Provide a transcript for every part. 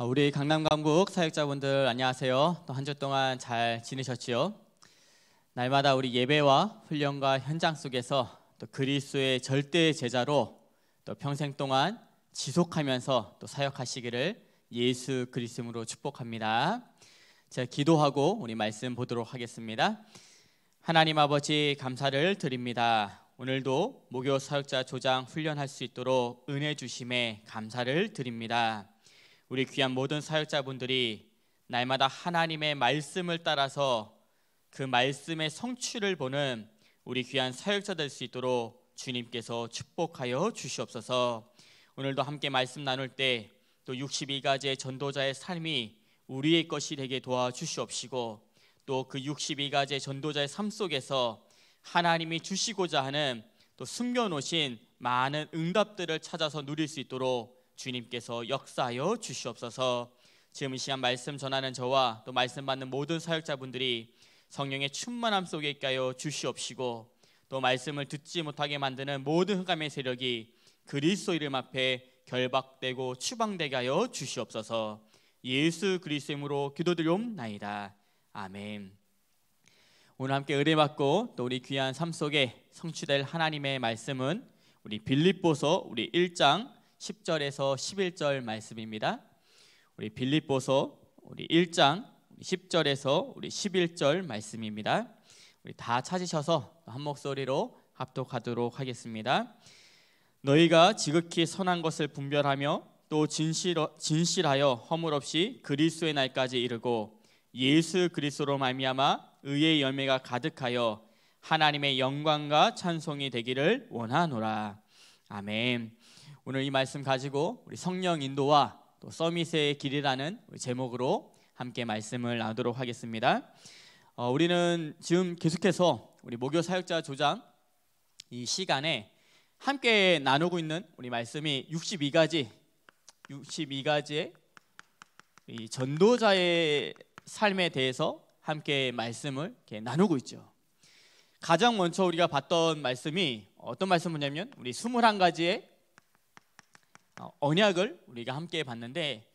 아, 우리 강남 강북 사역자분들 안녕하세요. 또 한 주 동안 잘 지내셨지요? 날마다 우리 예배와 훈련과 현장 속에서 또 그리스도의 절대 제자로 또 평생 동안 지속하면서 또 사역하시기를 예수 그리스도로 축복합니다. 제가 기도하고 우리 말씀 보도록 하겠습니다. 하나님 아버지 감사를 드립니다. 오늘도 목요 사역자 조장 훈련할 수 있도록 은혜 주심에 감사를 드립니다. 우리 귀한 모든 사역자분들이 날마다 하나님의 말씀을 따라서 그 말씀의 성취를 보는 우리 귀한 사역자 될 수 있도록 주님께서 축복하여 주시옵소서. 오늘도 함께 말씀 나눌 때 또 62가지의 전도자의 삶이 우리의 것이 되게 도와주시옵시고 또 그 62가지의 전도자의 삶 속에서 하나님이 주시고자 하는 또 숨겨놓으신 많은 응답들을 찾아서 누릴 수 있도록 주님께서 역사하여 주시옵소서. 지금 이 시간 말씀 전하는 저와 또 말씀 받는 모든 사역자분들이 성령의 충만함 속에 있게 하여 주시옵시고 또 말씀을 듣지 못하게 만드는 모든 흑암의 세력이 그리스도 이름 앞에 결박되고 추방되게 하여 주시옵소서. 예수 그리스도 이름으로 기도드리옵나이다. 아멘. 오늘 함께 의뢰받고 또 우리 귀한 삶 속에 성취될 하나님의 말씀은 우리 빌립보서 우리 1장 10절에서 11절 말씀입니다. 우리 빌립보서 우리 1장 10절에서 우리 11절 말씀입니다. 우리 다 찾으셔서 한 목소리로 합독하도록 하겠습니다. 너희가 지극히 선한 것을 분별하며 또 진실, 진실하여 허물 없이 그리스도의 날까지 이르고 예수 그리스도로 말미암아 의의 열매가 가득하여 하나님의 영광과 찬송이 되기를 원하노라. 아멘. 오늘 이 말씀 가지고 우리 성령 인도와 또 서밋의 길이라는 제목으로 함께 말씀을 나누도록 하겠습니다. 어, 우리는 지금 계속해서 우리 목요 사역자 조장 이 시간에 함께 나누고 있는 우리 말씀이 62가지 62가지의 이 전도자의 삶에 대해서 함께 말씀을 나누고 있죠. 가장 먼저 우리가 봤던 말씀이 어떤 말씀이냐면 우리 21가지의 어, 언약을 우리가 함께 봤는데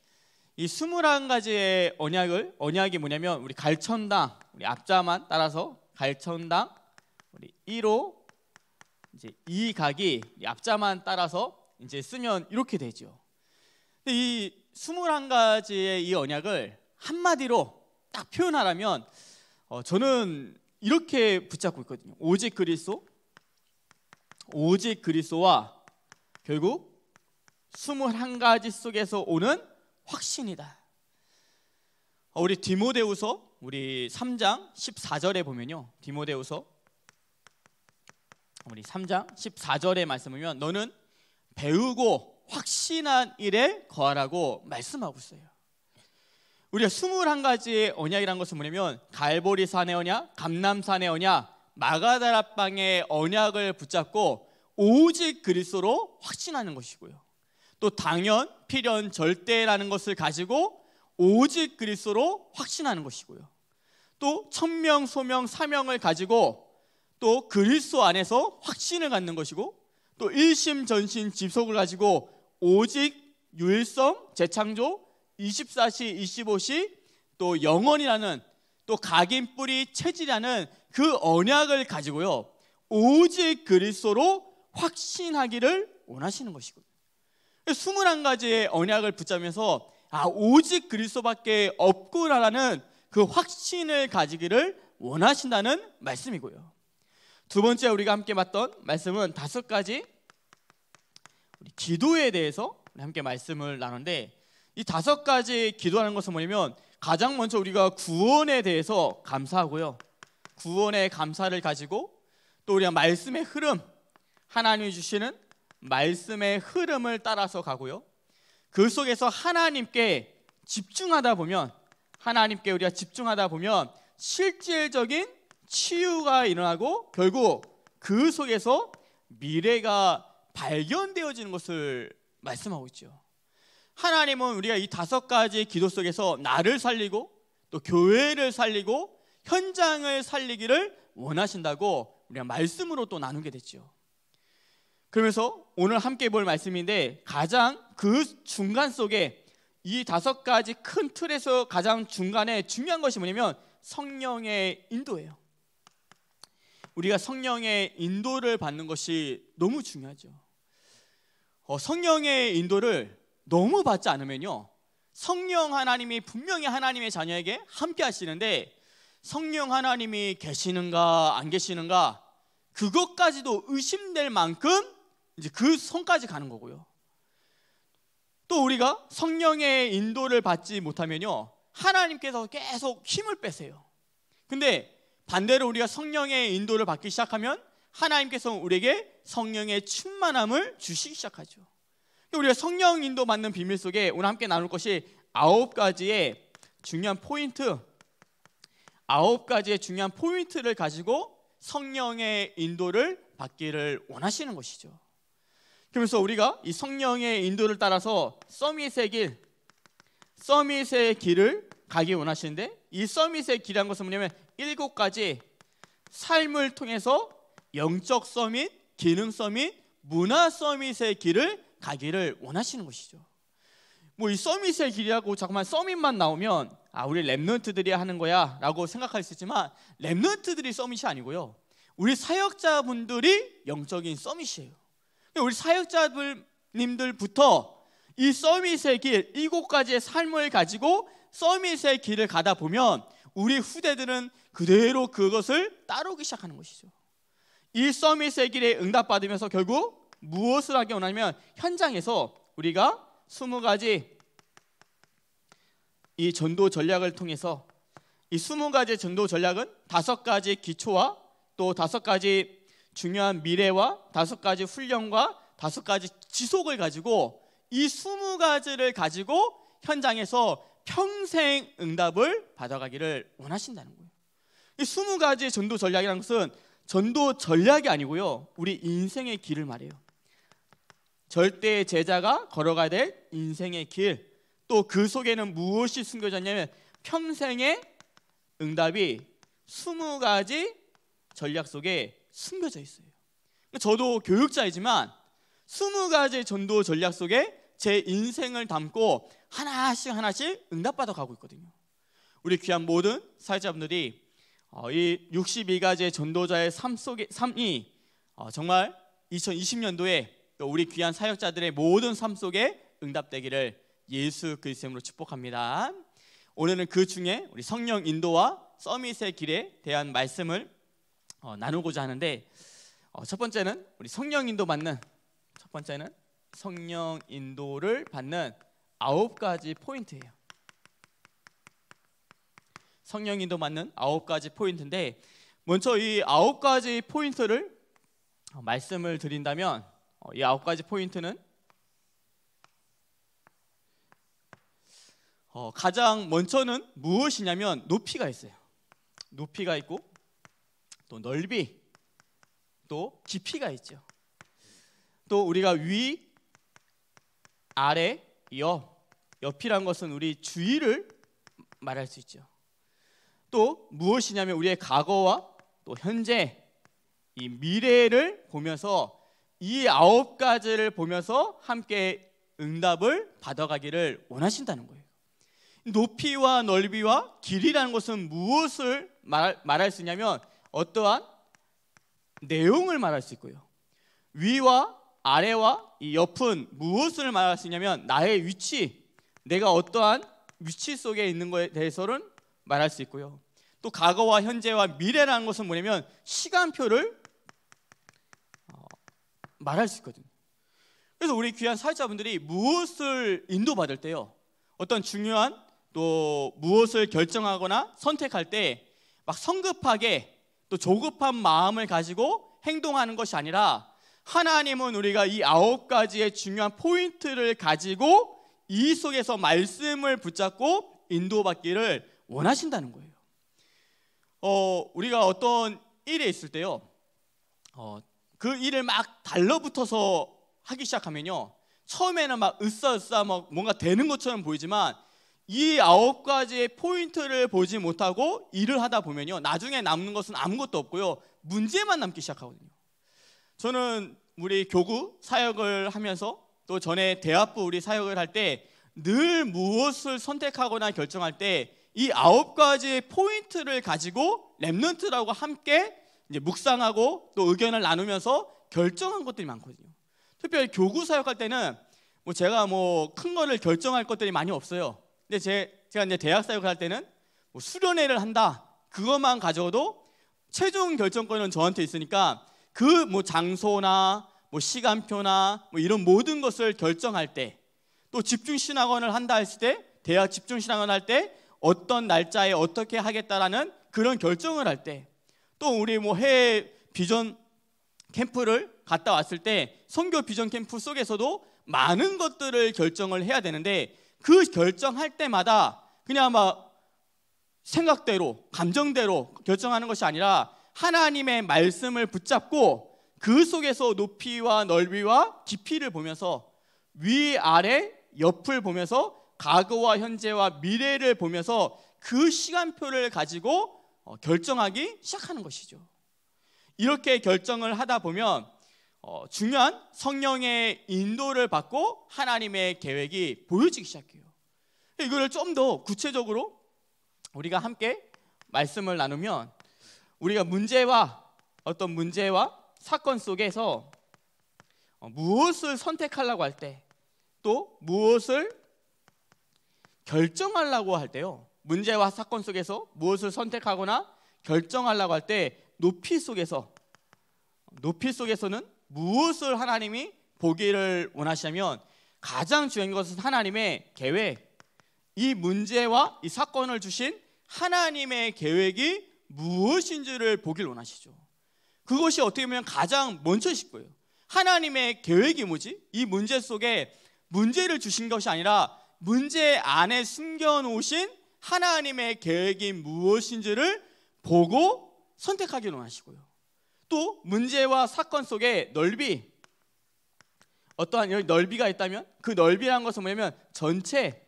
이 21가지의 언약을 언약이 뭐냐면 우리 갈천당 우리 앞자만 따라서 갈천당 우리 1호 이제 이 각이 앞자만 따라서 이제 쓰면 이렇게 되죠. 근데 이 21가지의 이 언약을 한마디로 딱 표현하라면 어, 저는 이렇게 붙잡고 있거든요. 오직 그리스도 오직 그리스도와 결국 21가지 속에서 오는 확신이다. 어, 우리 디모데후서 우리 3장 14절에 보면요. 디모데후서 우리 3장 14절에 말씀하면 너는 배우고 확신한 일에 거하라고 말씀하고 있어요. 우리가 21가지의 언약이라 것은 뭐냐면 갈보리 산의 언약, 감남 산의 언약, 마가다라 방의 언약을 붙잡고 오직 그리스도로 확신하는 것이고요. 또 당연, 필연, 절대라는 것을 가지고 오직 그리스도로 확신하는 것이고요. 또 천명, 소명, 사명을 가지고 또 그리스도 안에서 확신을 갖는 것이고 또 일심, 전신, 집속을 가지고 오직 유일성, 재창조, 24시, 25시 또 영원이라는 또 각인 뿌리 체질이라는 그 언약을 가지고요. 오직 그리스도로 확신하기를 원하시는 것이고요. 2 1 가지의 언약을 붙잡으면서 아 오직 그리스도밖에 없구나라는 그 확신을 가지기를 원하신다는 말씀이고요. 두 번째 우리가 함께 봤던 말씀은 다섯 가지 기도에 대해서 함께 말씀을 나누는데 이 다섯 가지 기도하는 것은 뭐냐면 가장 먼저 우리가 구원에 대해서 감사하고요. 구원의 감사를 가지고 또 우리가 말씀의 흐름 하나님이 주시는 말씀의 흐름을 따라서 가고요. 그 속에서 하나님께 집중하다 보면 하나님께 우리가 집중하다 보면 실질적인 치유가 일어나고 결국 그 속에서 미래가 발견되어지는 것을 말씀하고 있죠. 하나님은 우리가 이 다섯 가지 기도 속에서 나를 살리고 또 교회를 살리고 현장을 살리기를 원하신다고 우리가 말씀으로 또 나누게 됐죠. 그러면서 오늘 함께 볼 말씀인데 가장 그 중간 속에 이 다섯 가지 큰 틀에서 가장 중간에 중요한 것이 뭐냐면 성령의 인도예요. 우리가 성령의 인도를 받는 것이 너무 중요하죠. 어, 성령의 인도를 너무 받지 않으면요. 성령 하나님이 분명히 하나님의 자녀에게 함께 하시는데 성령 하나님이 계시는가 안 계시는가 그것까지도 의심될 만큼 이제 그 성까지 가는 거고요. 또 우리가 성령의 인도를 받지 못하면요. 하나님께서 계속 힘을 빼세요. 근데 반대로 우리가 성령의 인도를 받기 시작하면 하나님께서 우리에게 성령의 충만함을 주시기 시작하죠. 그러니까 우리가 성령 인도 받는 비밀 속에 오늘 함께 나눌 것이 아홉 가지의 중요한 포인트, 아홉 가지의 중요한 포인트를 가지고 성령의 인도를 받기를 원하시는 것이죠. 그러면서 우리가 이 성령의 인도를 따라서 서밋의 길, 서밋의 길을 가기 원하시는데 이 서밋의 길이란 것은 뭐냐면 일곱 가지 삶을 통해서 영적 서밋, 기능 서밋, 문화 서밋의 길을 가기를 원하시는 것이죠. 뭐이 서밋의 길이라고 자꾸만 서밋만 나오면 아 우리 랩런트들이 하는 거야라고 생각할 수 있지만 랩런트들이 서밋이 아니고요. 우리 사역자분들이 영적인 서밋이에요. 우리 사역자님들부터 이 서밋의 길, 이곳까지의 삶을 가지고 서밋의 길을 가다 보면 우리 후대들은 그대로 그것을 따르기 시작하는 것이죠. 이 서밋의 길에 응답받으면서 결국 무엇을 하게 원냐면 현장에서 우리가 스무 가지 이 전도 전략을 통해서 이 스무 가지 전도 전략은 다섯 가지 기초와 또 다섯 가지 중요한 미래와 다섯 가지 훈련과 다섯 가지 지속을 가지고 이 스무 가지를 가지고 현장에서 평생 응답을 받아가기를 원하신다는 거예요. 이 스무 가지 전도 전략이라는 것은 전도 전략이 아니고요. 우리 인생의 길을 말해요. 절대 제자가 걸어가야 될 인생의 길. 또 그 속에는 무엇이 숨겨졌냐면 평생의 응답이 스무 가지 전략 속에 숨겨져 있어요. 저도 교육자이지만 20가지 전도 전략 속에 제 인생을 담고 하나씩 하나씩 응답받아 가고 있거든요. 우리 귀한 모든 사회자분들이 어, 이6 2가지 전도자의 삶 속에 삶이 어, 정말 2020년도에 우리 귀한 사역자들의 모든 삶 속에 응답되기를 예수 그리스도로 축복합니다. 오늘은 그 중에 우리 성령 인도와 서밋의 길에 대한 말씀을 어, 나누고자 하는데 어, 첫 번째는 우리 성령 인도 받는 첫 번째는 성령 인도를 받는 아홉 가지 포인트예요. 성령 인도 받는 아홉 가지 포인트인데 먼저 이 아홉 가지 포인트를 어, 말씀을 드린다면 어, 이 아홉 가지 포인트는 어, 가장 먼저는 무엇이냐면 높이가 있어요. 높이가 있고 또 넓이, 또 깊이가 있죠. 또 우리가 위, 아래, 옆, 옆이란 것은 우리 주위를 말할 수 있죠. 또 무엇이냐면 우리의 과거와 또 현재, 이 미래를 보면서 이 아홉 가지를 보면서 함께 응답을 받아가기를 원하신다는 거예요. 높이와 넓이와 길이라는 것은 무엇을 말, 할수 있냐면 어떠한 내용을 말할 수 있고요. 위와 아래와 이 옆은 무엇을 말할 수 있냐면 나의 위치, 내가 어떠한 위치 속에 있는 것에 대해서는 말할 수 있고요. 또 과거와 현재와 미래라는 것은 뭐냐면 시간표를 어, 말할 수 있거든요. 그래서 우리 귀한 사회자분들이 무엇을 인도받을 때요. 어떤 중요한 또 무엇을 결정하거나 선택할 때 막 성급하게 또 조급한 마음을 가지고 행동하는 것이 아니라 하나님은 우리가 이 아홉 가지의 중요한 포인트를 가지고 이 속에서 말씀을 붙잡고 인도받기를 원하신다는 거예요. 어, 우리가 어떤 일에 있을 때요, 어, 그 일을 막 달러붙어서 하기 시작하면요, 처음에는 막 으쌰으쌰 막 뭔가 되는 것처럼 보이지만 이 아홉 가지의 포인트를 보지 못하고 일을 하다 보면요. 나중에 남는 것은 아무것도 없고요. 문제만 남기 시작하거든요. 저는 우리 교구 사역을 하면서 또 전에 대학부 우리 사역을 할 때 늘 무엇을 선택하거나 결정할 때 이 아홉 가지의 포인트를 가지고 랩넌트라고 함께 이제 묵상하고 또 의견을 나누면서 결정한 것들이 많거든요. 특별히 교구 사역할 때는 뭐 제가 뭐 큰 거를 결정할 것들이 많이 없어요. 근데 제, 제가 이제 대학 사역을 할 때는 뭐 수련회를 한다. 그것만 가져도 최종 결정권은 저한테 있으니까 그 뭐 장소나 뭐 시간표나 뭐 이런 모든 것을 결정할 때 또 집중 신학원을 한다 했을 때 대학 집중 신학원 할 때 어떤 날짜에 어떻게 하겠다라는 그런 결정을 할 때 또 우리 뭐 해외 비전 캠프를 갔다 왔을 때 선교 비전 캠프 속에서도 많은 것들을 결정을 해야 되는데 그 결정할 때마다 그냥 막 생각대로 감정대로 결정하는 것이 아니라 하나님의 말씀을 붙잡고 그 속에서 높이와 넓이와 깊이를 보면서 위 아래 옆을 보면서 과거와 현재와 미래를 보면서 그 시간표를 가지고 어, 결정하기 시작하는 것이죠. 이렇게 결정을 하다 보면 어, 중요한 성령의 인도를 받고 하나님의 계획이 보여지기 시작해요. 이거를 좀 더 구체적으로 우리가 함께 말씀을 나누면 우리가 문제와 어떤 문제와 사건 속에서 어, 무엇을 선택하려고 할 때 또 무엇을 결정하려고 할 때요. 문제와 사건 속에서 무엇을 선택하거나 결정하려고 할 때 높이 속에서 높이 속에서는 무엇을 하나님이 보기를 원하시냐면 가장 중요한 것은 하나님의 계획. 이 문제와 이 사건을 주신 하나님의 계획이 무엇인지를 보길 원하시죠. 그것이 어떻게 보면 가장 먼저실 거요 하나님의 계획이 뭐지? 이 문제 속에 문제를 주신 것이 아니라 문제 안에 숨겨 놓으신 하나님의 계획이 무엇인지를 보고 선택하길 원하시고요. 또 문제와 사건 속에 넓이 어떠한 넓이가 있다면 그넓이라 것은 뭐냐면 전체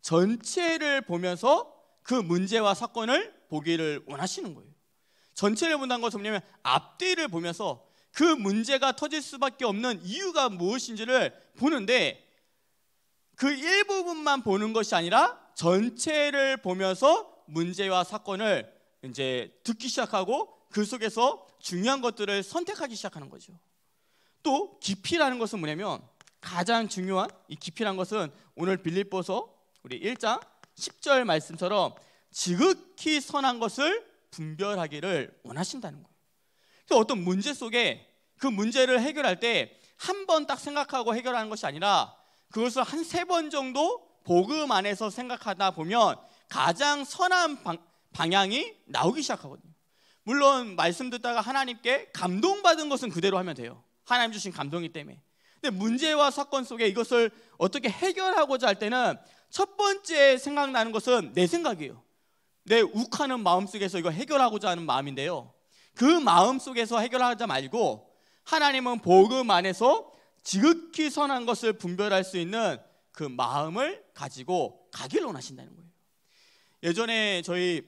전체를 보면서 그 문제와 사건을 보기를 원하시는 거예요. 전체를 본다는 것은 뭐냐면 앞뒤를 보면서 그 문제가 터질 수밖에 없는 이유가 무엇인지를 보는데 그 일부분만 보는 것이 아니라 전체를 보면서 문제와 사건을 이제 듣기 시작하고 그 속에서 중요한 것들을 선택하기 시작하는 거죠. 또 깊이라는 것은 뭐냐면 가장 중요한 이 깊이란 것은 오늘 빌립보서 우리 1장 10절 말씀처럼 지극히 선한 것을 분별하기를 원하신다는 거예요. 그래서 어떤 문제 속에 그 문제를 해결할 때 한 번 딱 생각하고 해결하는 것이 아니라 그것을 한 세 번 정도 복음 안에서 생각하다 보면 가장 선한 방, 방향이 나오기 시작하거든요. 물론 말씀 듣다가 하나님께 감동받은 것은 그대로 하면 돼요. 하나님 주신 감동이 때문에. 근데 문제와 사건 속에 이것을 어떻게 해결하고자 할 때는 첫 번째 생각나는 것은 내 생각이에요. 내 욱하는 마음 속에서 이거 해결하고자 하는 마음인데요. 그 마음 속에서 해결하자 말고 하나님은 복음 안에서 지극히 선한 것을 분별할 수 있는 그 마음을 가지고 가길 원하신다는 거예요. 예전에 저희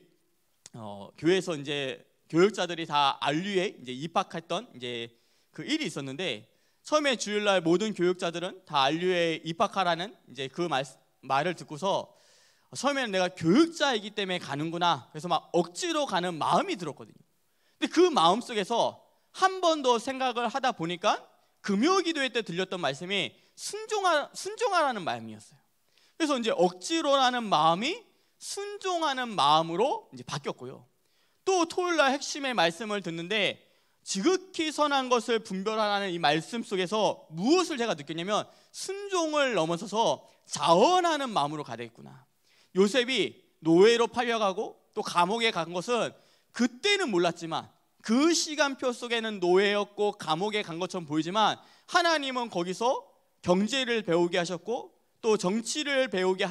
어, 교회에서 이제 교육자들이 다 안류에 이제 입학했던 이제 그 일이 있었는데 처음에 주일날 모든 교육자들은 다 안류에 입학하라는 이제 그 말, 말을 듣고서 처음에는 내가 교육자이기 때문에 가는구나 그래서 막 억지로 가는 마음이 들었거든요. 근데 그 마음 속에서 한 번 더 생각을 하다 보니까 금요기도회 때 들렸던 말씀이 순종하, 순종하라는 마음이었어요. 그래서 이제 억지로라는 마음이 순종하는 마음으로 이제 바뀌었고요. 또 토요일 날 핵심의 말씀을 듣는데 지극히 선한 것을 분별하라는 이 말씀 속에서 무엇을 제가 느꼈냐면 순종을 넘어서서 자원하는 마음으로 가득겠구나 요셉이 노예로 팔려가고 또 감옥에 간 것은 그때는 몰랐지만 그 시간표 속에는 노예였고 감옥에 간 것처럼 보이지만 하나님은 거기서 경제를 배우게 하셨고 또 정치를 배우게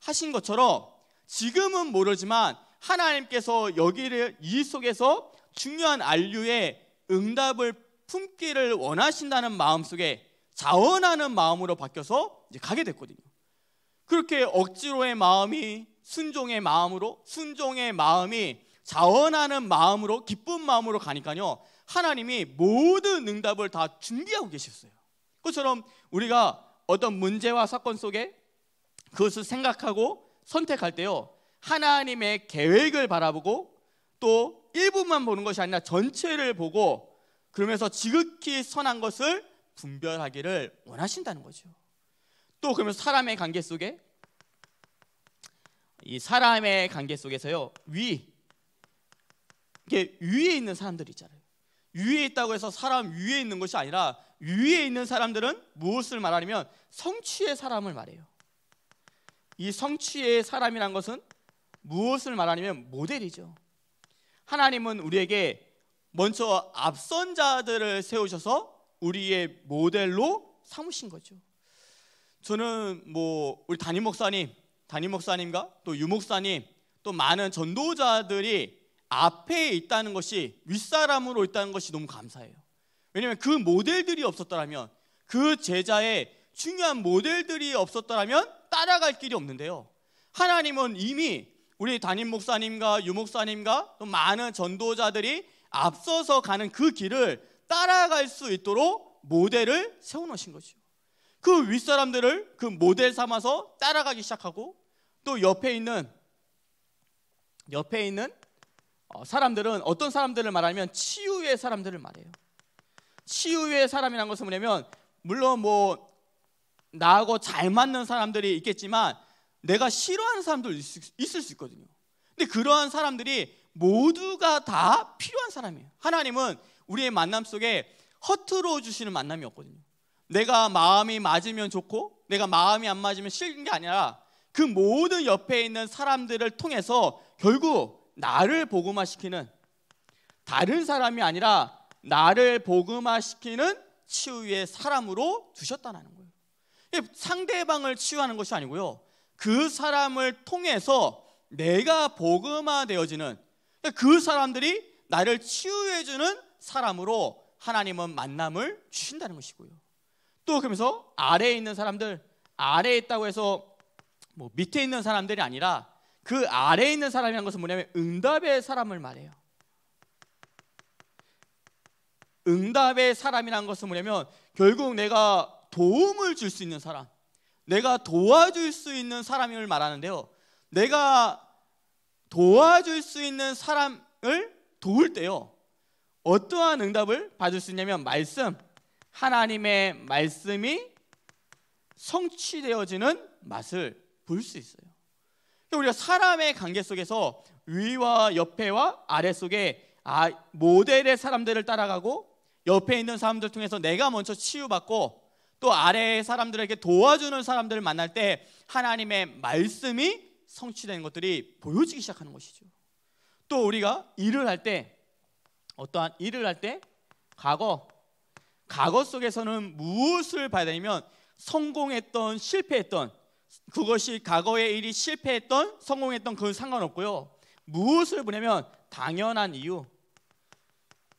하신 것처럼 지금은 모르지만 하나님께서 여기를 이 속에서 중요한 안류의 응답을 품기를 원하신다는 마음 속에 자원하는 마음으로 바뀌어서 이제 가게 됐거든요. 그렇게 억지로의 마음이 순종의 마음으로 순종의 마음이 자원하는 마음으로 기쁜 마음으로 가니까요. 하나님이 모든 응답을 다 준비하고 계셨어요. 그처럼 우리가 어떤 문제와 사건 속에 그것을 생각하고 선택할 때요. 하나님의 계획을 바라보고 또 일부만 보는 것이 아니라 전체를 보고 그러면서 지극히 선한 것을 분별하기를 원하신다는 거죠. 또 그러면서 사람의 관계 속에 이 사람의 관계 속에서요 위 이게 위에 있는 사람들 있잖아요. 위에 있다고 해서 사람 위에 있는 것이 아니라 위에 있는 사람들은 무엇을 말하냐면 성취의 사람을 말해요. 이 성취의 사람이란 것은 무엇을 말하냐면 모델이죠. 하나님은 우리에게 먼저 앞선 자들을 세우셔서 우리의 모델로 삼으신 거죠. 저는 뭐 우리 담임 목사님, 담임 목사님과 또 유 목사님, 또 많은 전도자들이 앞에 있다는 것이 윗사람으로 있다는 것이 너무 감사해요. 왜냐하면 그 모델들이 없었더라면 그 제자의 중요한 모델들이 없었더라면 따라갈 길이 없는데요. 하나님은 이미 우리 담임 목사님과 유목사님과 또 많은 전도자들이 앞서서 가는 그 길을 따라갈 수 있도록 모델을 세워놓으신 것이죠그 윗사람들을 그 모델 삼아서 따라가기 시작하고 또 옆에 있는 옆에 있는 어, 사람들은 어떤 사람들을 말하면 치유의 사람들을 말해요. 치유의 사람이란 것은 뭐냐면 물론 뭐 나하고 잘 맞는 사람들이 있겠지만 내가 싫어하는 사람도 있을 수 있거든요. 근데 그러한 사람들이 모두가 다 필요한 사람이에요. 하나님은 우리의 만남 속에 허투루 주시는 만남이 없거든요. 내가 마음이 맞으면 좋고 내가 마음이 안 맞으면 싫은 게 아니라 그 모든 옆에 있는 사람들을 통해서 결국 나를 복음화시키는 다른 사람이 아니라 나를 복음화시키는 치유의 사람으로 두셨다는 거예요. 상대방을 치유하는 것이 아니고요. 그 사람을 통해서 내가 복음화 되어지는 그러니까 그 사람들이 나를 치유해 주는 사람으로 하나님은 만남을 주신다는 것이고요. 또 그러면서 아래에 있는 사람들 아래에 있다고 해서 뭐 밑에 있는 사람들이 아니라 그 아래에 있는 사람이라는 것은 뭐냐면 응답의 사람을 말해요. 응답의 사람이라는 것은 뭐냐면 결국 내가 도움을 줄 수 있는 사람. 내가 도와줄 수 있는 사람임을 말하는데요. 내가 도와줄 수 있는 사람을 도울 때요. 어떠한 응답을 받을 수 있냐면 말씀 하나님의 말씀이 성취되어지는 맛을 볼 수 있어요. 그러니까 우리가 사람의 관계 속에서 위와 옆에와 아래 속에 아, 모델의 사람들을 따라가고 옆에 있는 사람들 통해서 내가 먼저 치유받고 또 아래 사람들에게 도와주는 사람들을 만날 때 하나님의 말씀이 성취되는 것들이 보여지기 시작하는 것이죠. 또 우리가 일을 할 때 어떠한 일을 할 때 과거 과거 속에서는 무엇을 봐야 되냐면 성공했던 실패했던 그것이 과거의 일이 실패했던 성공했던 그건 상관없고요. 무엇을 보냐면 당연한 이유.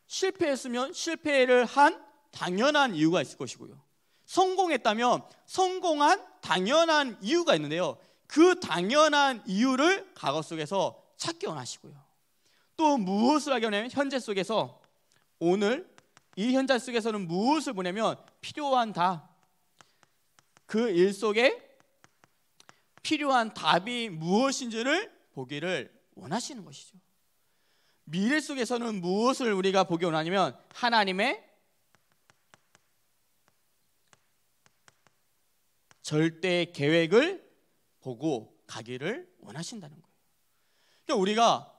실패했으면 실패를 한 당연한 이유가 있을 것이고요. 성공했다면 성공한 당연한 이유가 있는데요. 그 당연한 이유를 과거 속에서 찾기 원하시고요. 또 무엇을 하냐면 현재 속에서 오늘 이 현재 속에서는 무엇을 보냐면 필요한 답. 그 일 속에 필요한 답이 무엇인지를 보기를 원하시는 것이죠. 미래 속에서는 무엇을 우리가 보기 원하냐면 하나님의 절대 계획을 보고 가기를 원하신다는 거예요. 그러니까 우리가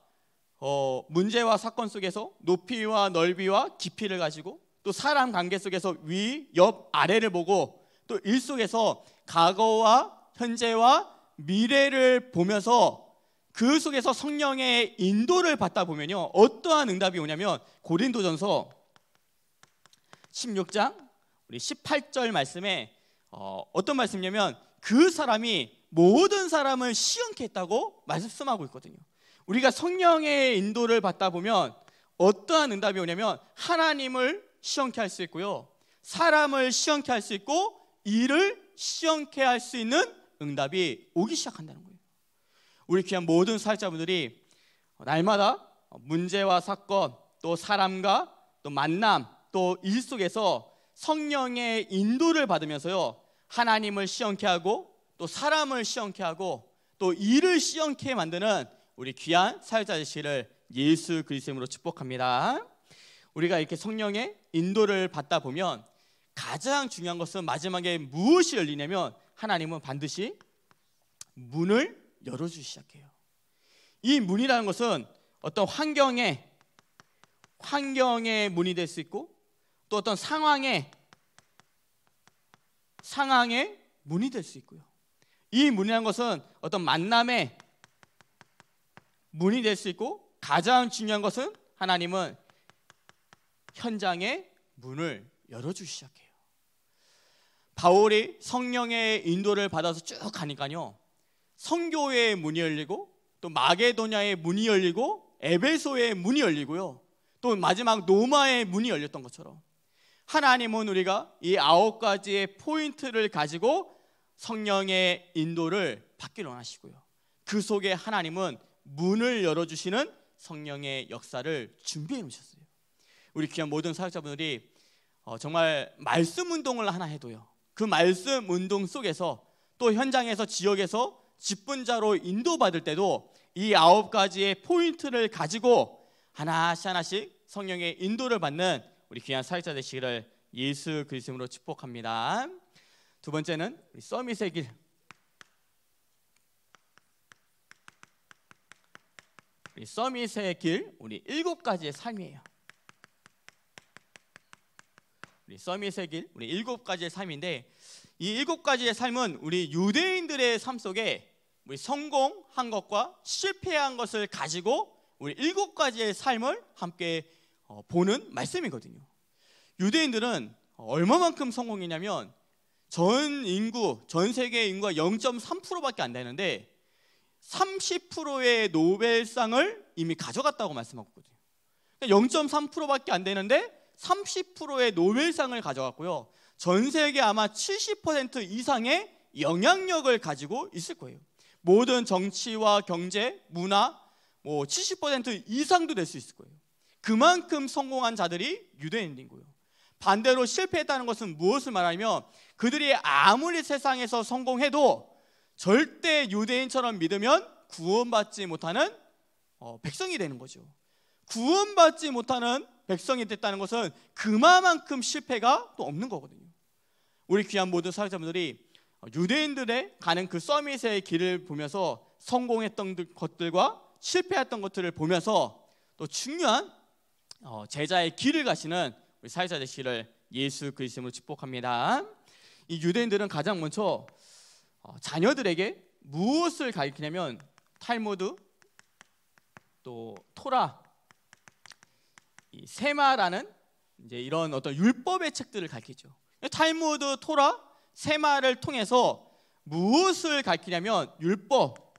어, 문제와 사건 속에서 높이와 넓이와 깊이를 가지고 또 사람 관계 속에서 위, 옆, 아래를 보고 또 일 속에서 과거와 현재와 미래를 보면서 그 속에서 성령의 인도를 받다 보면요. 어떠한 응답이 오냐면 고린도전서 16장 우리 18절 말씀에 어, 어떤 말씀이냐면 그 사람이 모든 사람을 시험케 했다고 말씀하고 있거든요. 우리가 성령의 인도를 받다 보면 어떠한 응답이 오냐면 하나님을 시험케 할 수 있고요. 사람을 시험케 할 수 있고 일을 시험케 할 수 있는 응답이 오기 시작한다는 거예요. 우리 귀한 모든 사역자분들이 날마다 문제와 사건, 또 사람과 또 만남, 또 일 속에서 성령의 인도를 받으면서요. 하나님을 시험케 하고 또 사람을 시험케 하고 또 일을 시험케 만드는 우리 귀한 사회자 씨를 예수 그리스도로 축복합니다. 우리가 이렇게 성령의 인도를 받다 보면 가장 중요한 것은 마지막에 무엇이 열리냐면 하나님은 반드시 문을 열어주기 시작해요. 이 문이라는 것은 어떤 환경의 환경의 문이 될 수 있고 또 어떤 상황에 상황에 문이 될 수 있고요. 이 문이란 것은 어떤 만남에 문이 될 수 있고 가장 중요한 것은 하나님은 현장의 문을 열어주 시작해요. 바울이 성령의 인도를 받아서 쭉 가니까요. 성교회의 문이 열리고 또 마게도냐의 문이 열리고 에베소의 문이 열리고요. 또 마지막 노마의 문이 열렸던 것처럼 하나님은 우리가 이 아홉 가지의 포인트를 가지고 성령의 인도를 받기를 원하시고요. 그 속에 하나님은 문을 열어주시는 성령의 역사를 준비해 놓으셨어요. 우리 귀한 모든 사역자분들이 어, 정말 말씀 운동을 하나 해도요. 그 말씀 운동 속에서 또 현장에서 지역에서 직분자로 인도받을 때도 이 아홉 가지의 포인트를 가지고 하나씩 하나씩 성령의 인도를 받는 우리 귀한 사역자 되시기를 예수 그리스도로 축복합니다. 두 번째는 우리 서밋의 길. 우리 서밋의 길, 우리 일곱 가지의 삶이에요. 우리 서밋의 길, 우리 일곱 가지의 삶인데 이 일곱 가지의 삶은 우리 유대인들의 삶 속에 우리 성공한 것과 실패한 것을 가지고 우리 일곱 가지의 삶을 함께 어, 보는 말씀이거든요. 유대인들은 얼마만큼 성공이냐면전 인구, 전 세계 인구가 0.3%밖에 안 되는데 30%의 노벨상을 이미 가져갔다고 말씀하거든요 0.3%밖에 그러니까 안 되는데 30%의 노벨상을 가져갔고요. 전 세계 아마 70% 이상의 영향력을 가지고 있을 거예요. 모든 정치와 경제, 문화 뭐 70% 이상도 될 수 있을 거예요. 그만큼 성공한 자들이 유대인들이고요. 반대로 실패했다는 것은 무엇을 말하면 그들이 아무리 세상에서 성공해도 절대 유대인처럼 믿으면 구원받지 못하는 어, 백성이 되는 거죠. 구원받지 못하는 백성이 됐다는 것은 그만큼 실패가 또 없는 거거든요. 우리 귀한 모든 사회자분들이 유대인들의 가는 그 서밋의 길을 보면서 성공했던 것들과 실패했던 것들을 보면서 또 중요한 어, 제자의 길을 가시는 우리 사회자 되시를 예수 그리스도로 축복합니다. 이 유대인들은 가장 먼저 어, 자녀들에게 무엇을 가르치냐면 탈모드 또 토라 세마라는 이제 이런 어떤 율법의 책들을 가르치죠. 탈무드, 토라, 세마를 통해서 무엇을 가르치냐면 율법,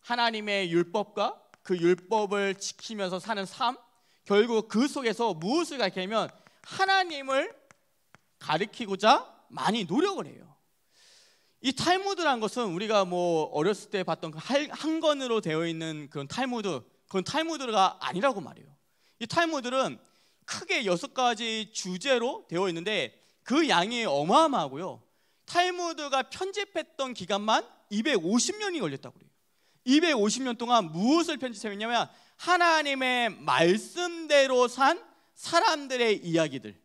하나님의 율법과 그 율법을 지키면서 사는 삶, 결국 그 속에서 무엇을 가리키면 하나님을 가르키고자 많이 노력을 해요. 이 탈무드란 것은 우리가 뭐 어렸을 때 봤던 그 한건으로 되어 있는 그런 탈무드, 그건 탈무드가 아니라고 말해요. 이 탈무드는 크게 여섯 가지 주제로 되어 있는데 그 양이 어마어마하고요. 탈무드가 편집했던 기간만 250년이 걸렸다고 그래요. 250년 동안 무엇을 편집했냐면 하나님의 말씀대로 산 사람들의 이야기들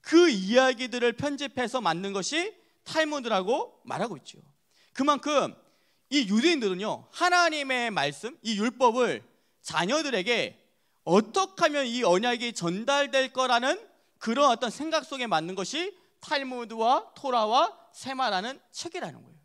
그 이야기들을 편집해서 만든 것이 탈무드라고 말하고 있죠. 그만큼 이 유대인들은요 하나님의 말씀 이 율법을 자녀들에게 어떻게 하면 이 언약이 전달될 거라는 그런 어떤 생각 속에 맞는 것이 탈무드와 토라와 세마라는 책이라는 거예요.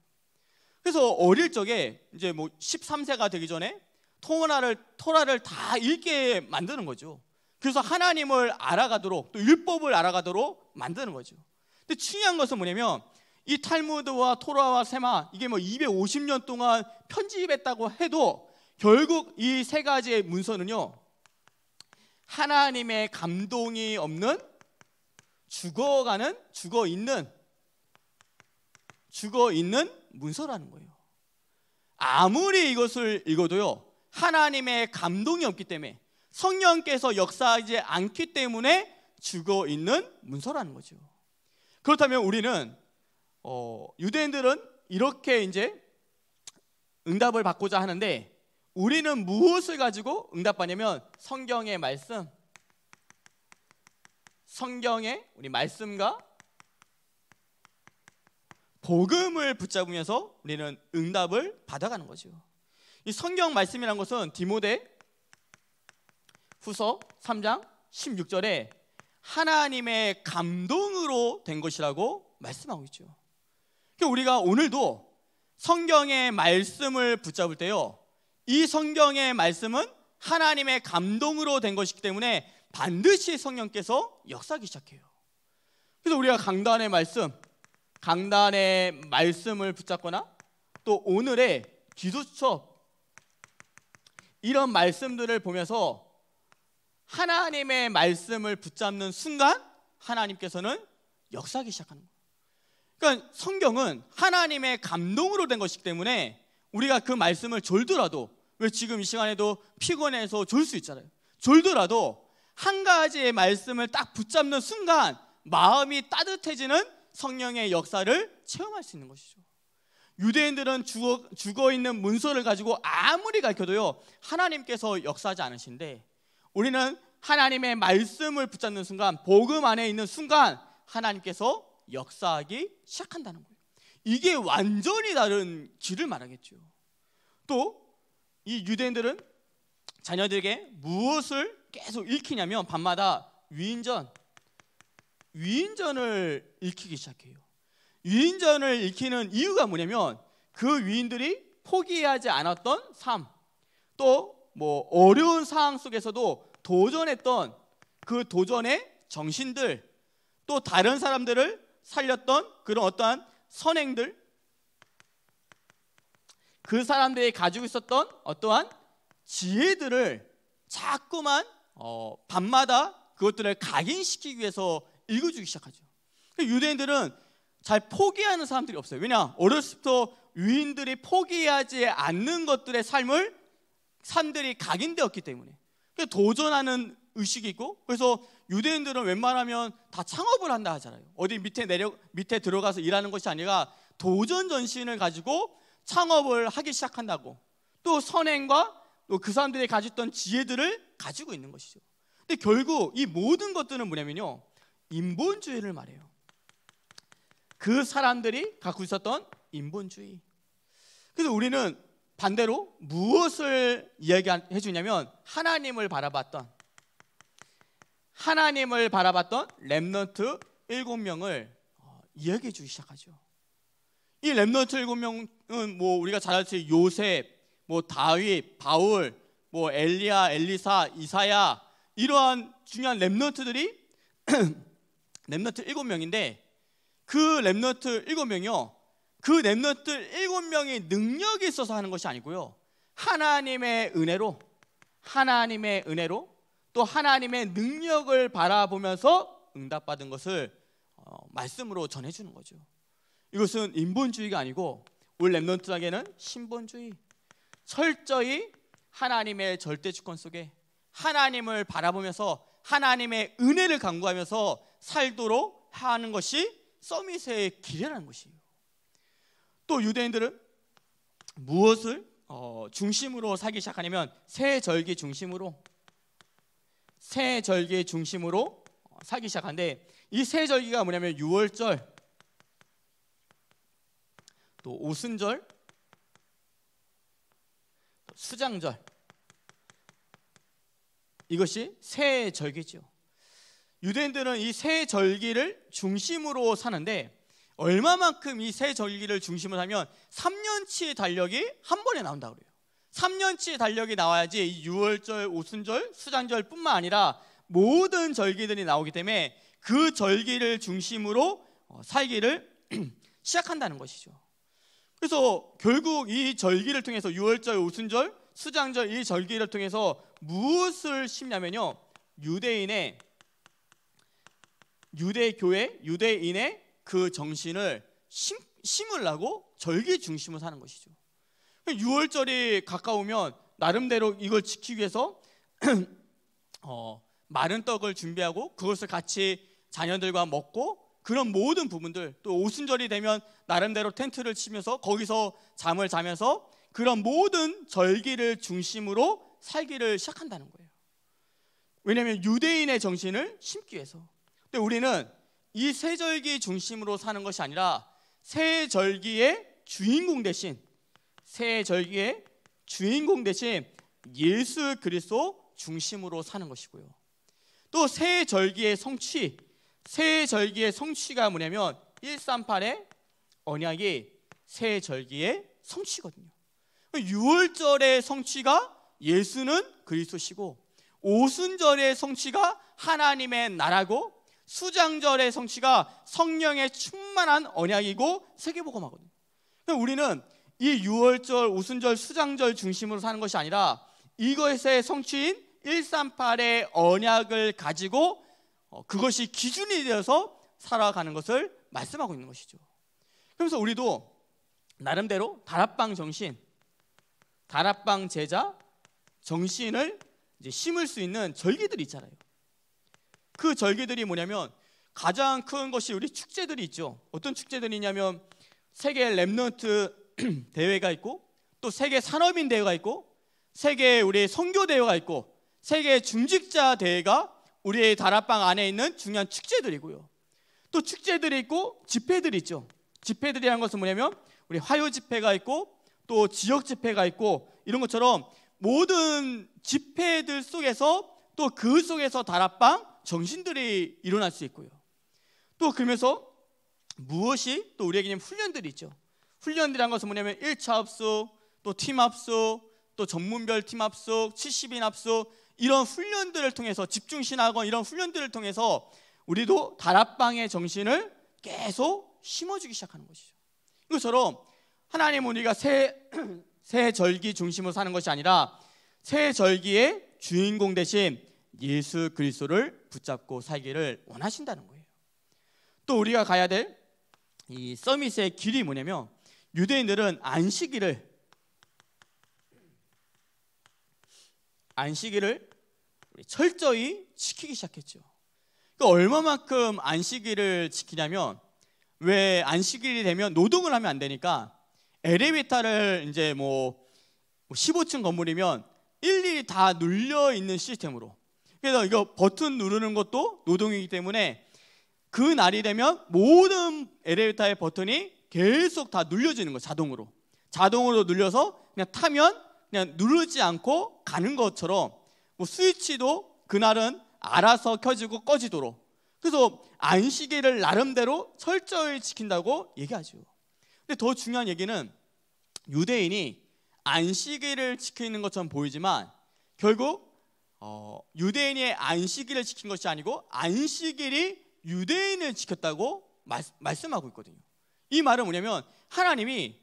그래서 어릴 적에 이제 뭐 13세가 되기 전에 토나를 토라를 다 읽게 만드는 거죠. 그래서 하나님을 알아가도록 또 율법을 알아가도록 만드는 거죠. 근데 중요한 것은 뭐냐면 이 탈무드와 토라와 세마 이게 뭐 250년 동안 편집했다고 해도 결국 이 세 가지의 문서는요 하나님의 감동이 없는 죽어가는 죽어 있는 죽어 있는 문서라는 거예요. 아무리 이것을 읽어도요 하나님의 감동이 없기 때문에 성령께서 역사하지 않기 때문에 죽어 있는 문서라는 거죠. 그렇다면 우리는 어, 유대인들은 이렇게 이제 응답을 받고자 하는데 우리는 무엇을 가지고 응답받냐면 성경의 말씀, 성경의 우리 말씀과 복음을 붙잡으면서 우리는 응답을 받아가는 거죠. 이 성경 말씀이란 것은 디모데 후서 3장 16절에 하나님의 감동으로 된 것이라고 말씀하고 있죠. 그러니까 우리가 오늘도 성경의 말씀을 붙잡을 때요. 이 성경의 말씀은 하나님의 감동으로 된 것이기 때문에 반드시 성령께서 역사하기 시작해요. 그래서 우리가 강단의 말씀, 강단의 말씀을 붙잡거나 또 오늘의 기도수첩 이런 말씀들을 보면서 하나님의 말씀을 붙잡는 순간 하나님께서는 역사하기 시작하는 거예요. 그러니까 성경은 하나님의 감동으로 된 것이기 때문에 우리가 그 말씀을 졸더라도 왜 지금 이 시간에도 피곤해서 졸 수 있잖아요. 졸더라도 한 가지의 말씀을 딱 붙잡는 순간 마음이 따뜻해지는 성령의 역사를 체험할 수 있는 것이죠. 유대인들은 죽어, 죽어 있는 문서를 가지고 아무리 가르쳐도요 하나님께서 역사하지 않으신데 우리는 하나님의 말씀을 붙잡는 순간 복음 안에 있는 순간 하나님께서 역사하기 시작한다는 거예요. 이게 완전히 다른 길을 말하겠죠. 또 이 유대인들은 자녀들에게 무엇을 계속 읽히냐면 밤마다 위인전 위인전을 읽히기 시작해요. 위인전을 읽히는 이유가 뭐냐면 그 위인들이 포기하지 않았던 삶, 또 뭐 어려운 상황 속에서도 도전했던 그 도전의 정신들, 또 다른 사람들을 살렸던 그런 어떠한 선행들, 그 사람들이 가지고 있었던 어떠한 지혜들을 자꾸만 어, 밤마다 그것들을 각인시키기 위해서 읽어주기 시작하죠. 그러니까 유대인들은 잘 포기하는 사람들이 없어요. 왜냐? 어렸을 때 유인들이 포기하지 않는 것들의 삶을 산들이 각인되었기 때문에 도전하는 의식이고 있 그래서 유대인들은 웬만하면 다 창업을 한다 하잖아요. 어디 밑에 내려 밑에 들어가서 일하는 것이 아니라 도전 전신을 가지고 창업을 하기 시작한다고 또 선행과 또 그 사람들이 가졌던 지혜들을 가지고 있는 것이죠. 근데 결국 이 모든 것들은 뭐냐면요 인본주의를 말해요. 그 사람들이 갖고 있었던 인본주의. 그래서 우리는 반대로 무엇을 이기해 주냐면 하나님을 바라봤던 하나님을 바라봤던 렘넌트 7명을 이기해 어, 주기 시작하죠. 이 렘넌트 7명은 뭐 우리가 잘 알지 요셉, 뭐 다윗, 바울, 뭐 엘리야, 엘리사, 이사야 이러한 중요한 렘넌트들이 렘넌트 7명인데 그 랩너트 일곱 명이요. 그 랩너트 일곱 명이 능력이 있어서 하는 것이 아니고요. 하나님의 은혜로, 하나님의 은혜로 또 하나님의 능력을 바라보면서 응답받은 것을 어, 말씀으로 전해주는 거죠. 이것은 인본주의가 아니고 우리 랩넌트에게는 신본주의, 철저히 하나님의 절대 주권 속에 하나님을 바라보면서 하나님의 은혜를 강구하면서 살도록 하는 것이 서밋의 기대라는 것이에요. 또 유대인들은 무엇을 어, 중심으로 살기 시작하냐면 새 절기 중심으로 새 절기 중심으로 살기 어, 시작한데 이 새 절기가 뭐냐면 6월절 또 오순절 수장절 이것이 새 절기죠. 유대인들은 이 세 절기를 중심으로 사는데 얼마만큼 이 세 절기를 중심으로 하면 3년치 달력이 한 번에 나온다 고 그래요. 3년치 달력이 나와야지 이 6월절, 오순절, 수장절뿐만 아니라 모든 절기들이 나오기 때문에 그 절기를 중심으로 어, 살기를 시작한다는 것이죠. 그래서 결국 이 절기를 통해서 6월절, 오순절, 수장절 이 절기를 통해서 무엇을 심냐면요. 유대인의 유대 교회, 유대인의 그 정신을 심, 심으려고 절기 중심으로 사는 것이죠. 6월절이 그 가까우면 나름대로 이걸 지키기 위해서 어, 마른 떡을 준비하고 그것을 같이 자녀들과 먹고 그런 모든 부분들 또 오순절이 되면 나름대로 텐트를 치면서 거기서 잠을 자면서 그런 모든 절기를 중심으로 살기를 시작한다는 거예요. 왜냐하면 유대인의 정신을 심기 위해서 근데 우리는 이 세절기 중심으로 사는 것이 아니라 세절기의 주인공 대신 세절기의 주인공 대신 예수 그리스도 중심으로 사는 것이고요. 또 세절기의 성취, 세절기의 성취가 뭐냐면 138의 언약이 세절기의 성취거든요. 6월절의 성취가 예수는 그리스도시고 오순절의 성취가 하나님의 나라고 수장절의 성취가 성령의 충만한 언약이고 세계복음하거든요 그러니까 우리는 이 6월절, 오순절, 수장절 중심으로 사는 것이 아니라 이것의 성취인 138의 언약을 가지고 어, 그것이 기준이 되어서 살아가는 것을 말씀하고 있는 것이죠. 그래서 우리도 나름대로 다락방 정신, 다락방 제자 정신을 이제 심을 수 있는 절기들이 있잖아요. 그 절기들이 뭐냐면 가장 큰 것이 우리 축제들이 있죠. 어떤 축제들이냐면 세계 랩넌트 대회가 있고 또 세계 산업인 대회가 있고 세계 우리 선교 대회가 있고 세계 중직자 대회가 우리의 다락방 안에 있는 중요한 축제들이고요. 또 축제들이 있고 집회들이 있죠. 집회들이라는 것은 뭐냐면 우리 화요 집회가 있고 또 지역 집회가 있고 이런 것처럼 모든 집회들 속에서 또 그 속에서 다락방 정신들이 일어날 수 있고요. 또 그러면서 무엇이 또 우리에게 훈련들이 있죠. 훈련이란 것은 뭐냐면 1차 합숙, 또팀 합숙, 또 전문별 팀 합숙, 70인 합숙 이런 훈련들을 통해서 집중신학원 이런 훈련들을 통해서 우리도 다락방의 정신을 계속 심어주기 시작하는 것이죠. 이것처럼 하나님 우리가 새, 새 절기 중심으로 사는 것이 아니라 새 절기의 주인공 대신 예수 그리스도를 붙잡고 살기를 원하신다는 거예요. 또 우리가 가야 될이 서밋의 길이 뭐냐면 유대인들은 안식일을 안식일을 철저히 지키기 시작했죠. 그러니까 얼마만큼 안식일을 지키냐면 왜 안식일이 되면 노동을 하면 안 되니까 엘리베이터를 이제 뭐 15층 뭐 건물이면 일일이 다 눌려 있는 시스템으로 그래서 이거 버튼 누르는 것도 노동이기 때문에 그 날이 되면 모든 엘리베이터의 버튼이 계속 다 눌려지는 거 자동으로. 자동으로 눌려서 그냥 타면 그냥 누르지 않고 가는 것처럼 뭐 스위치도 그날은 알아서 켜지고 꺼지도록. 그래서 안식일을 나름대로 철저히 지킨다고 얘기하죠. 근데 더 중요한 얘기는 유대인이 안식일을 지키는 것처럼 보이지만 결국 어, 유대인의 안식일을 지킨 것이 아니고 안식일이 유대인을 지켰다고 말, 말씀하고 있거든요. 이 말은 뭐냐면 하나님이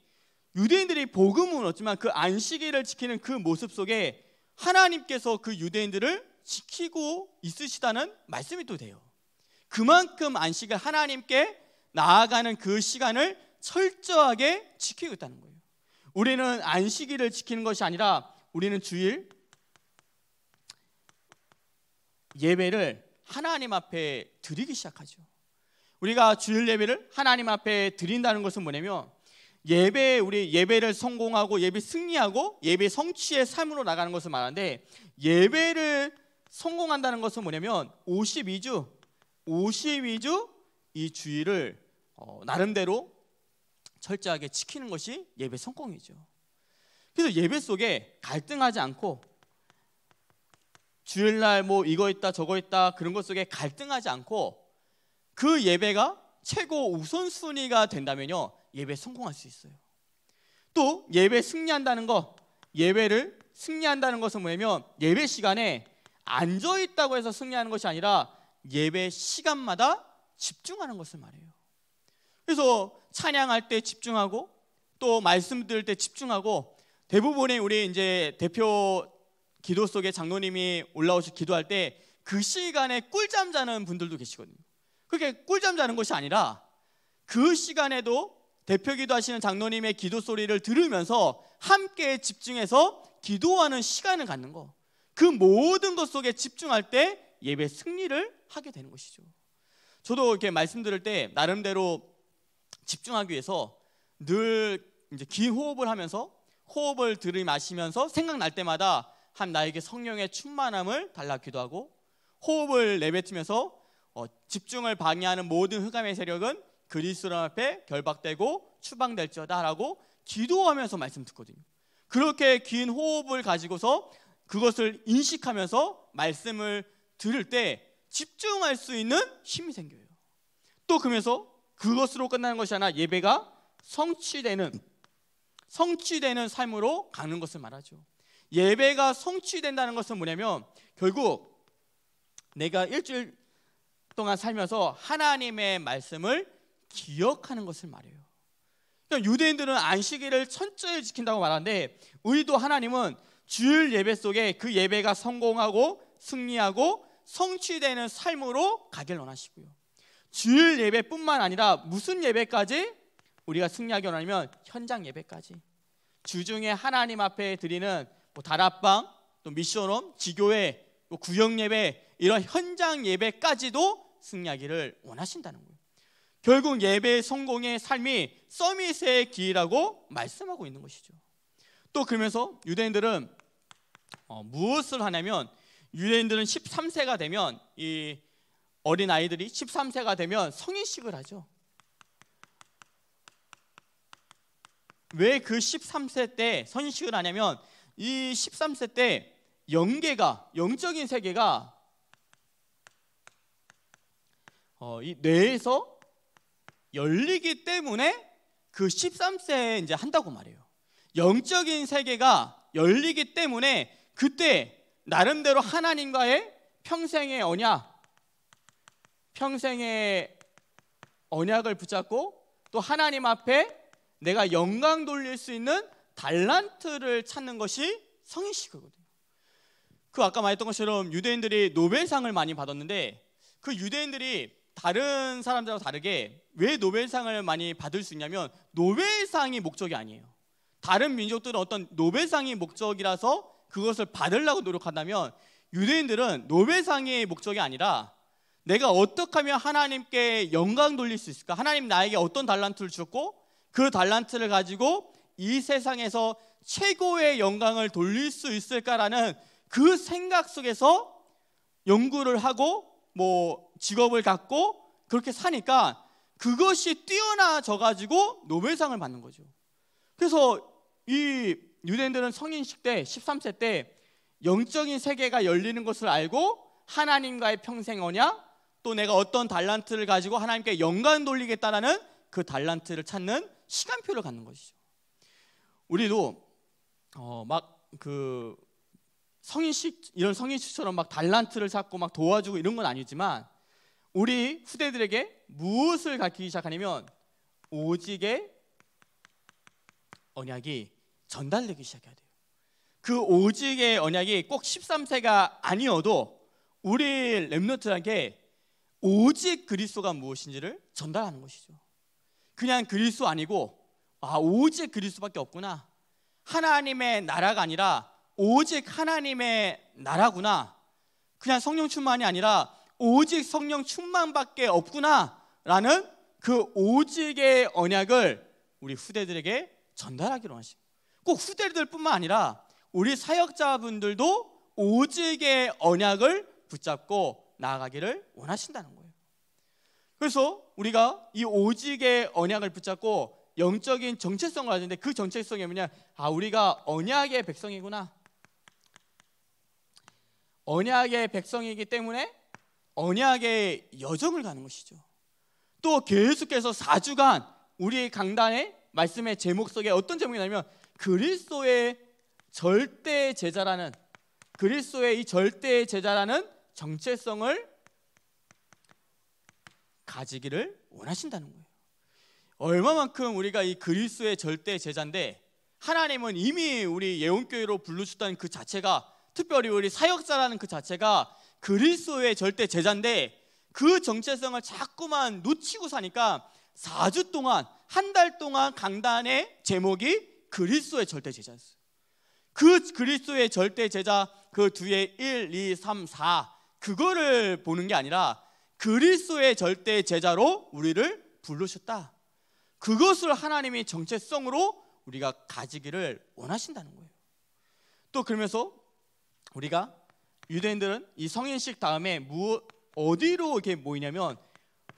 유대인들이 복음은 얻지만 그 안식일을 지키는 그 모습 속에 하나님께서 그 유대인들을 지키고 있으시다는 말씀이 또 돼요. 그만큼 안식을 하나님께 나아가는 그 시간을 철저하게 지키고 있다는 거예요. 우리는 안식일을 지키는 것이 아니라 우리는 주일 예배를 하나님 앞에 드리기 시작하죠. 우리가 주일 예배를 하나님 앞에 드린다는 것은 뭐냐면 예배 우리 예배를 성공하고 예배 승리하고 예배 성취의 삶으로 나가는 것을 말하는데 예배를 성공한다는 것은 뭐냐면 52주 52주 이 주일을 어, 나름대로 철저하게 지키는 것이 예배 성공이죠. 그래서 예배 속에 갈등하지 않고 주일날 뭐 이거 있다 저거 있다 그런 것 속에 갈등하지 않고 그 예배가 최고 우선순위가 된다면요 예배 성공할 수 있어요. 또 예배 승리한다는 거 예배를 승리한다는 것은 뭐냐면 예배 시간에 앉아 있다고 해서 승리하는 것이 아니라 예배 시간마다 집중하는 것을 말해요. 그래서 찬양할 때 집중하고 또 말씀 들을 때 집중하고 대부분의 우리 이제 대표 기도 속에 장로님이 올라오시 기도할 때 그 시간에 꿀잠 자는 분들도 계시거든요. 그게 꿀잠 자는 것이 아니라 그 시간에도 대표 기도하시는 장로님의 기도 소리를 들으면서 함께 집중해서 기도하는 시간을 갖는 거. 그 모든 것 속에 집중할 때 예배 승리를 하게 되는 것이죠. 저도 이렇게 말씀 들을 때 나름대로 집중하기 위해서 늘 이제 긴 호흡을 하면서 호흡을 들이마시면서 생각날 때마다 한 나에게 성령의 충만함을 달라 기도하고 호흡을 내뱉으면서 어, 집중을 방해하는 모든 흑암의 세력은 그리스도 앞에 결박되고 추방될지어다라고 기도하면서 말씀 듣거든요. 그렇게 긴 호흡을 가지고서 그것을 인식하면서 말씀을 들을 때 집중할 수 있는 힘이 생겨요. 또 그러면서 그것으로 끝나는 것이 아니라 예배가 성취되는 성취되는 삶으로 가는 것을 말하죠. 예배가 성취된다는 것은 뭐냐면 결국 내가 일주일 동안 살면서 하나님의 말씀을 기억하는 것을 말해요. 그러니까 유대인들은 안식일을 철저히 지킨다고 말하는데 우도 하나님은 주일 예배 속에 그 예배가 성공하고 승리하고 성취되는 삶으로 가길 원하시고요. 주일 예배뿐만 아니라 무슨 예배까지 우리가 승리하기 원하면 현장 예배까지 주중에 하나님 앞에 드리는 뭐 다락방, 또 미션홈, 지교회, 또 뭐 구역 예배 이런 현장 예배까지도 승리하기를 원하신다는 거예요. 결국 예배 성공의 삶이 서밋의 길이라고 말씀하고 있는 것이죠. 또 그러면서 유대인들은 어, 무엇을 하냐면 유대인들은 13세가 되면 이 어린 아이들이 13세가 되면 성인식을 하죠. 왜 그 13세 때 성인식을 하냐면 이 13세 때 영계가 영적인 세계가 어, 이 뇌에서 열리기 때문에 그 13세에 이제 한다고 말해요. 영적인 세계가 열리기 때문에 그때 나름대로 하나님과의 평생의 언약, 평생의 언약을 붙잡고 또 하나님 앞에 내가 영광 돌릴 수 있는 달란트를 찾는 것이 성인식이거든요. 그 아까 말했던 것처럼 유대인들이 노벨상을 많이 받았는데 그 유대인들이 다른 사람들하 다르게 왜 노벨상을 많이 받을 수 있냐면 노벨상이 목적이 아니에요. 다른 민족들은 어떤 노벨상이 목적이라서 그것을 받으려고 노력한다면 유대인들은 노벨상의 목적이 아니라 내가 어떻게 하면 하나님께 영광 돌릴 수 있을까? 하나님 나에게 어떤 달란트를 주셨고 그 달란트를 가지고 이 세상에서 최고의 영광을 돌릴 수 있을까라는 그 생각 속에서 연구를 하고 뭐 직업을 갖고 그렇게 사니까 그것이 뛰어나져 가지고 노벨상을 받는 거죠. 그래서 이 유대인들은 성인식 때 13세 때 영적인 세계가 열리는 것을 알고 하나님과의 평생 언약 또 내가 어떤 달란트를 가지고 하나님께 영광 돌리겠다라는 그 달란트를 찾는 시간표를 갖는 것이죠. 우리도 어, 막그 성인식 이런 성인식처럼 막 달란트를 찾고 막 도와주고 이런 건 아니지만 우리 후대들에게 무엇을 가르치기 시작하냐면 오직의 언약이 전달되기 시작해야 돼요. 그 오직의 언약이 꼭 13세가 아니어도 우리 렘노트에게 오직 그리스도가 무엇인지를 전달하는 것이죠. 그냥 그리스도 아니고 아, 오직 그리스도밖에 없구나. 하나님의 나라가 아니라 오직 하나님의 나라구나. 그냥 성령 충만이 아니라 오직 성령 충만밖에 없구나라는 그 오직의 언약을 우리 후대들에게 전달하기로 하시고 꼭 후대들뿐만 아니라 우리 사역자분들도 오직의 언약을 붙잡고 나아가기를 원하신다는 거예요. 그래서 우리가 이 오직의 언약을 붙잡고 영적인 정체성을 가진는데그 정체성이 뭐냐? 아 우리가 언약의 백성이구나. 언약의 백성이기 때문에 언약의 여정을 가는 것이죠. 또 계속해서 4주간 우리 강단의 말씀의 제목 속에 어떤 제목이 냐면 그리스도의 절대 제자라는 그리스도의 이 절대 제자라는 정체성을 가지기를 원하신다는 거예요. 얼마만큼 우리가 이그리스의 절대 제자인데 하나님은 이미 우리 예원교회로 불러주셨다는 그 자체가 특별히 우리 사역자라는 그 자체가 그리스의 절대 제자인데 그 정체성을 자꾸만 놓치고 사니까 4주 동안 한 달 동안 강단의 제목이 그리스의 절대 제자였어요. 그그리스의 절대 제자 그 뒤에 1, 2, 3, 4 그거를 보는 게 아니라 그리스의 절대 제자로 우리를 부르셨다. 그것을 하나님의 정체성으로 우리가 가지기를 원하신다는 거예요. 또 그러면서 우리가 유대인들은 이 성인식 다음에 무, 어디로 이렇게 모이냐면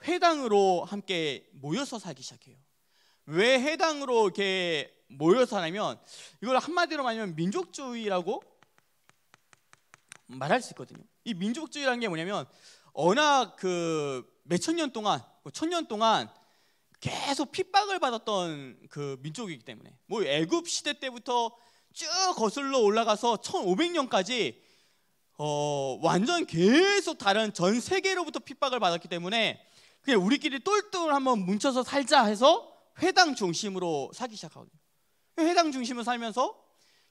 회당으로 함께 모여서 살기 시작해요. 왜 회당으로 이렇게 모여서 하냐면 이걸 한마디로 말하면 민족주의라고 말할 수 있거든요. 이 민족주의라는 게 뭐냐면 워낙 그 몇천 년 동안, 뭐 천년 동안 계속 핍박을 받았던 그 민족이기 때문에 뭐 애굽 시대 때부터 쭉 거슬러 올라가서 1500년까지 어, 완전 계속 다른 전 세계로부터 핍박을 받았기 때문에 그냥 우리끼리 똘똘 한번 뭉쳐서 살자 해서 회당 중심으로 살기 시작하거든요. 회당 중심으로 살면서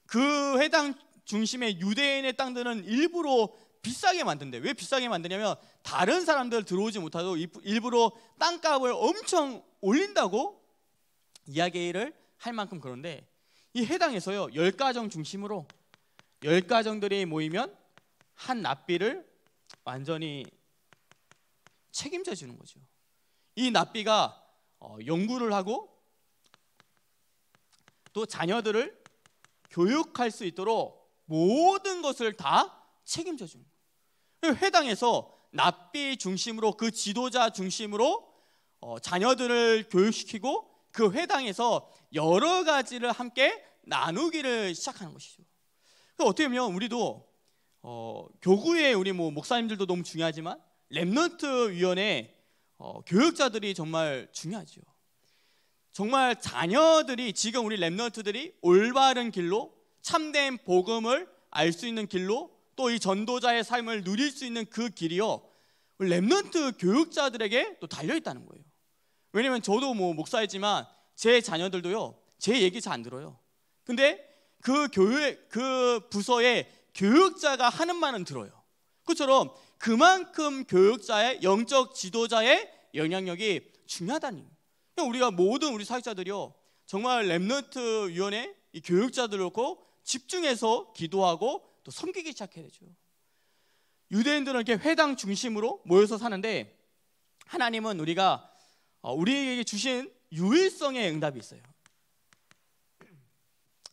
그 회당 중심의 유대인의 땅들은 일부러 비싸게 만든대. 왜 비싸게 만드냐면 다른 사람들 들어오지 못하고 일부러 땅값을 엄청 올린다고 이야기를 할 만큼 그런데 이 해당에서요 열 가정 중심으로 열 가정들이 모이면 한 납비를 완전히 책임져 주는 거죠. 이 납비가 어, 연구를 하고 또 자녀들을 교육할 수 있도록 모든 것을 다 책임져 주는 거예요. 그 회당에서 납비 중심으로 그 지도자 중심으로 어, 자녀들을 교육시키고 그 회당에서 여러 가지를 함께 나누기를 시작하는 것이죠. 어떻게 보면 우리도 어, 교구에 우리 뭐 목사님들도 너무 중요하지만 랩넌트 위원회 어, 교육자들이 정말 중요하죠. 정말 자녀들이 지금 우리 랩넌트들이 올바른 길로 참된 복음을 알 수 있는 길로 또이 전도자의 삶을 누릴 수 있는 그 길이요. 랩런트 교육자들에게 또 달려 있다는 거예요. 왜냐면 저도 뭐 목사이지만 제 자녀들도요. 제 얘기 잘 안 들어요. 근데 그 교회 그 부서의 교육자가 하는 말은 들어요. 그처럼 그만큼 교육자의 영적 지도자의 영향력이 중요하다니. 그러니까 우리가 모든 우리 사역자들이요. 정말 랩런트 위원회 이 교육자들 놓고 집중해서 기도하고 또 섬기기 시작해야 되죠. 유대인들은 이렇게 회당 중심으로 모여서 사는데 하나님은 우리가 어, 우리에게 주신 유일성의 응답이 있어요.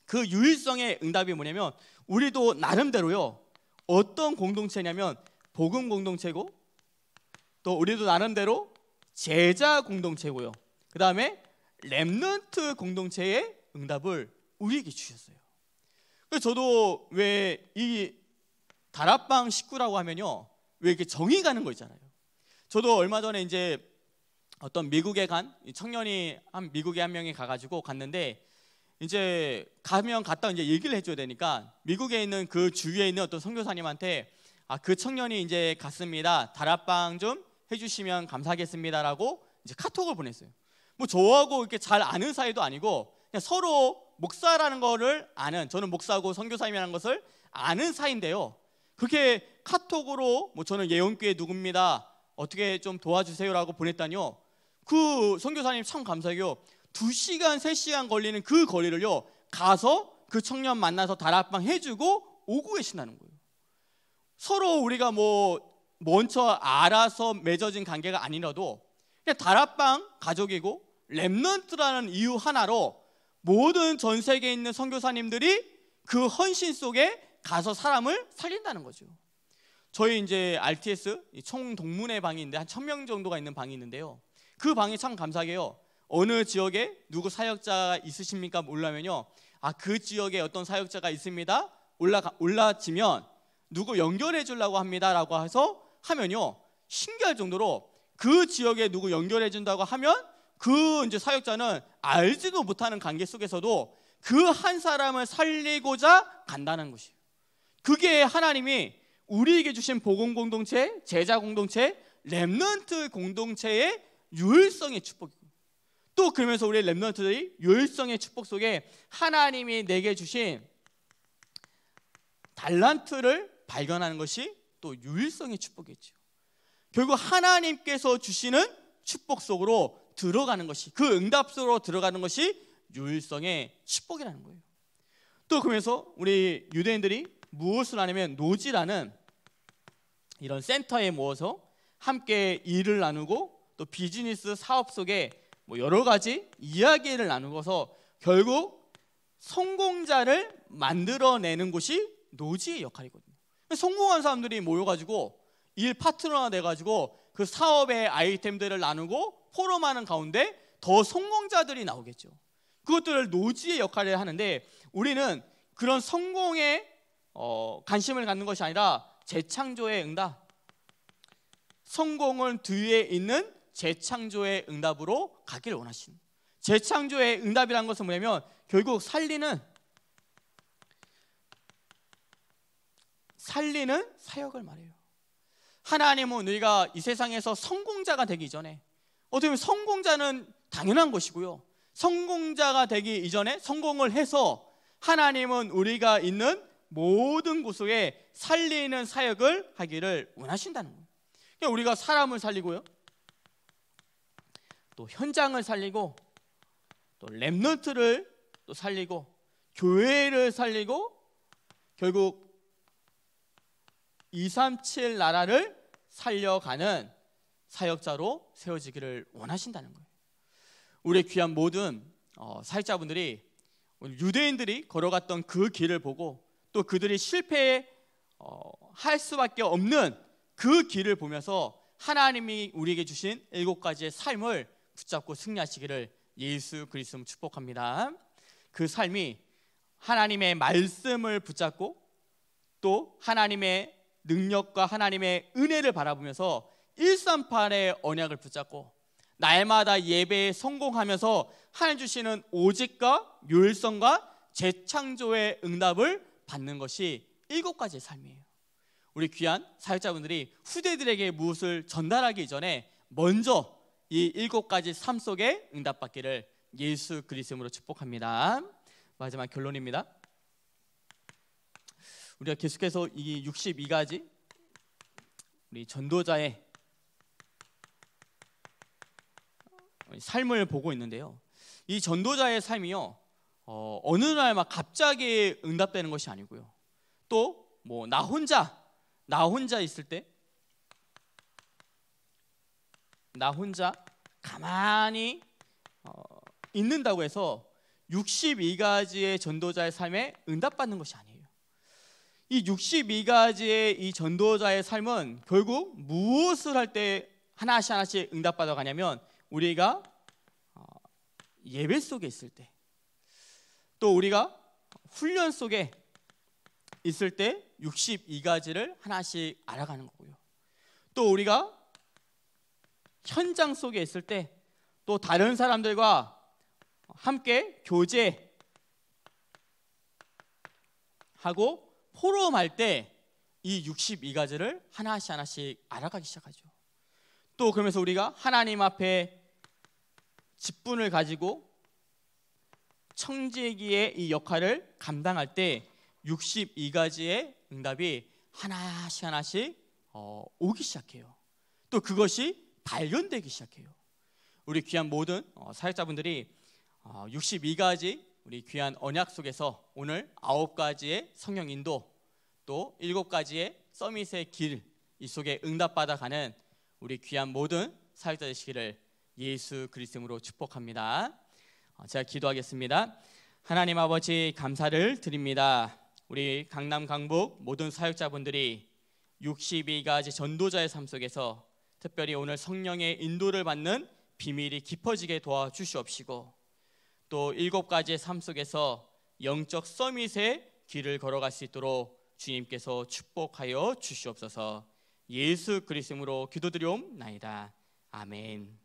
그 유일성의 응답이 뭐냐면 우리도 나름대로요. 어떤 공동체냐면 복음 공동체고 또 우리도 나름대로 제자 공동체고요. 그다음에 렘넌트 공동체의 응답을 우리에게 주셨어요. 저도 왜 이 다락방 식구라고 하면요. 왜 이렇게 정이 가는 거 있잖아요. 저도 얼마 전에 이제 어떤 미국에 간 청년이 한 미국에 한 명이 가가지고 갔는데 이제 가면 갔다 이제 얘기를 해줘야 되니까 미국에 있는 그 주위에 있는 어떤 선교사님한테 아 그 청년이 이제 갔습니다 다락방 좀 해주시면 감사하겠습니다라고 이제 카톡을 보냈어요. 뭐 저하고 이렇게 잘 아는 사이도 아니고 그냥 서로 목사라는 거를 아는 저는 목사고 선교사님이라는 것을 아는 사이인데요. 그게 카톡으로 뭐 저는 예원교회 누굽니다. 어떻게 좀 도와주세요라고 보냈다니요. 그 선교사님 참 감사해요. 두시간세시간 걸리는 그 거리를요. 가서 그 청년 만나서 다락방 해주고 오고 계신다는 거예요. 서로 우리가 뭐 먼저 알아서 맺어진 관계가 아니라도 그냥 다락방 가족이고 랩런트라는 이유 하나로 모든 전 세계에 있는 선교사님들이 그 헌신 속에 가서 사람을 살린다는 거죠. 저희 이제 RTS 총동문회 방이 있는데 한 천 명 정도가 있는 방이 있는데요. 그 방이 참 감사해요. 어느 지역에 누구 사역자가 있으십니까? 몰라면요. 아, 그 지역에 어떤 사역자가 있습니다. 올라 올라지면 누구 연결해 주려고 합니다라고 해서 하면요. 신기할 정도로 그 지역에 누구 연결해 준다고 하면 그 이제 사역자는 알지도 못하는 관계 속에서도 그 한 사람을 살리고자 간다는 것이에요. 그게 하나님이 우리에게 주신 복음 공동체, 제자 공동체, 렘넌트 공동체의 유일성의 축복이고 또 그러면서 우리 렘넌트들이 유일성의 축복 속에 하나님이 내게 주신 달란트를 발견하는 것이 또 유일성의 축복이죠. 결국 하나님께서 주시는 축복 속으로 들어가는 것이 그 응답으로 들어가는 것이 유일성의 축복이라는 거예요. 또 그러면서 우리 유대인들이 무엇을 하냐면 노지라는 이런 센터에 모여서 함께 일을 나누고 또 비즈니스 사업 속에 뭐 여러 가지 이야기를 나누고서 결국 성공자를 만들어내는 곳이 노지의 역할이거든요. 성공한 사람들이 모여가지고 일 파트너가 돼가지고 그 사업의 아이템들을 나누고 포럼하는 가운데 더 성공자들이 나오겠죠. 그것들을 노지의 역할을 하는데 우리는 그런 성공에 어, 관심을 갖는 것이 아니라 재창조의 응답. 성공은 뒤에 있는 재창조의 응답으로 가기원하시 재창조의 응답이라는 것은 뭐냐면 결국 살리는 살리는 사역을 말해요. 하나님은 우리가 이 세상에서 성공자가 되기 전에 어떻게 보면 성공자는 당연한 것이고요. 성공자가 되기 이전에 성공을 해서 하나님은 우리가 있는 모든 곳에 살리는 사역을 하기를 원하신다는 거예요. 우리가 사람을 살리고요. 또 현장을 살리고 또 랩넌트를 또 살리고 교회를 살리고 결국 237 나라를 살려가는 사역자로 세워지기를 원하신다는 거예요. 우리 귀한 모든 어, 사역자분들이 유대인들이 걸어갔던 그 길을 보고 또 그들이 실패할 어, 수밖에 없는 그 길을 보면서 하나님이 우리에게 주신 일곱 가지의 삶을 붙잡고 승리하시기를 예수 그리스도 축복합니다. 그 삶이 하나님의 말씀을 붙잡고 또 하나님의 능력과 하나님의 은혜를 바라보면서 일삼팔의 언약을 붙잡고 날마다 예배에 성공하면서 하나님 주시는 오직과 율성과 재창조의 응답을 받는 것이 일곱 가지의 삶이에요. 우리 귀한 사역자분들이 후대들에게 무엇을 전달하기 전에 먼저 이 일곱 가지 삶 속에 응답받기를 예수 그리스도로 축복합니다. 마지막 결론입니다. 우리가 계속해서 이 62가지 우리 전도자의 삶을 보고 있는데요. 이 전도자의 삶이요. 어, 어느 날 막 갑자기 응답되는 것이 아니고요. 또 뭐 나 혼자 나 혼자 있을 때 나 혼자 가만히 어, 있는다고 해서 62가지의 전도자의 삶에 응답받는 것이 아니에요. 이 62가지의 이 전도자의 삶은 결국 무엇을 할 때 하나씩 하나씩 응답받아 가냐면 우리가 어, 예배 속에 있을 때 또 우리가 훈련 속에 있을 때 62가지를 하나씩 알아가는 거고요. 또 우리가 현장 속에 있을 때 또 다른 사람들과 함께 교제하고 포럼 할 때 이 62가지를 하나씩 하나씩 알아가기 시작하죠. 또 그러면서 우리가 하나님 앞에 직분을 가지고 청지기의 이 역할을 감당할 때 62가지의 응답이 하나씩 하나씩 어, 오기 시작해요. 또 그것이 발견되기 시작해요. 우리 귀한 모든 어, 사역자분들이 62가지 어, 우리 귀한 언약 속에서 오늘 아홉 가지의 성령 인도 또 일곱 가지의 서밋의 길 이 속에 응답받아가는 우리 귀한 모든 사역자 되시기를 예수 그리스도로 축복합니다. 어, 제가 기도하겠습니다. 하나님 아버지 감사를 드립니다. 우리 강남 강북 모든 사역자분들이 62가지 전도자의 삶 속에서 특별히 오늘 성령의 인도를 받는 비밀이 깊어지게 도와주시옵시고 또 일곱 가지의 삶 속에서 영적 서밋의 길을 걸어갈 수 있도록 주님께서 축복하여 주시옵소서. 예수 그리스도로 기도드리옵나이다. 아멘.